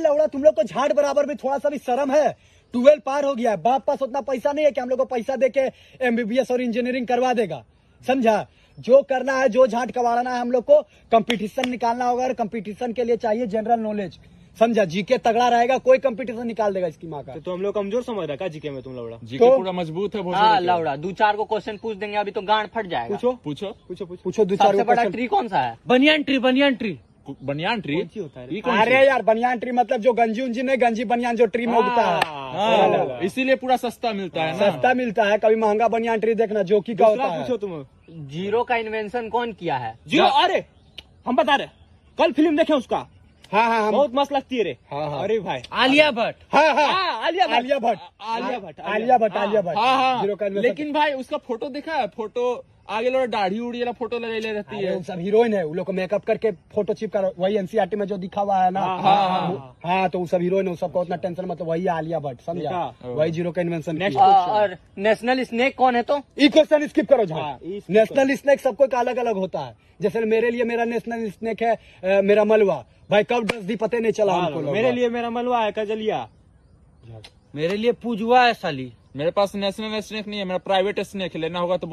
लौड़ा तुम लोग को झाट बराबर भी थोड़ा सा भी शर्म है ट्वेल्व पार हो गया है बाप पास उतना पैसा नहीं है कि हम लोग को पैसा दे के एमबीबीएस और इंजीनियरिंग करवा देगा समझा जो करना है जो झाट कवाड़ना है हम लोग को कंपटीशन निकालना होगा और कंपटीशन के लिए चाहिए जनरल नॉलेज समझा जीके तगड़ा रहेगा कोई कंपटीशन निकाल देगा इसकी माँ का तो, तो हम लोग कमजोर समझ रहे जीके में तुम लौड़ा जीके तो, पूरा मजबूत है हाँ, लौड़ा दो चार को क्वेश्चन पूछ देंगे अभी तो गांड फट जाएगा पूछो पूछो पूछो पूछो दो चार बड़ा ट्री कौन सा है banyan tree banyan tree banyan tree होता है अरे यार बनियान ट्री मतलब जो गंजी उंजी नहीं गंजी बनियान जो ट्री में हाँ, उगता है हाँ, इसीलिए पूरा सस्ता मिलता है सस्ता मिलता है कभी महंगा बनियान ट्री देखना जो की का पूछो तुम जीरो का इन्वेंशन कौन किया है जीरो अरे हम बता रहे कल फिल्म देखे उसका हाँ हाँ बहुत मस्त लगती है रे हाँ हाँ अरे भाई आलिया भट्ट हाँ हाँ, हाँ आलिया भट्ट आलिया भट्ट आलिया भट्ट आलिया भट्ट आलिया भट्ट लेकिन भाई उसका फोटो देखा है फोटो आगे लोग दाढ़ी उड़ी वाला फोटो लगे रहती है सब हीरोइन है उन लोग को मेकअप करके फोटो कर वही एनसीआरटी e में जो दिखा हुआ है ना हाँ, हाँ, हाँ, हाँ। तो सब हीरोइन है सबको उतना टेंशन मतलब वही आलिया भट्ट समझा वही जीरो का इन्वेंशन और नेशनल स्नेक कौन है तो ई क्वेश्चन स्किप करो झा नेशनल स्नेक सबको एक अलग अलग होता है जैसे मेरे लिए मेरा नेशनल स्नेक है मेरा मलवा भाई कब डस दी पते नहीं चला हमको मेरे लिए मेरा मलवा है कजलिया मेरे लिए पूजवा है साली मेरे पास नेशनल स्नेक नहीं है मेरा प्राइवेट स्नेक लेना होगा तो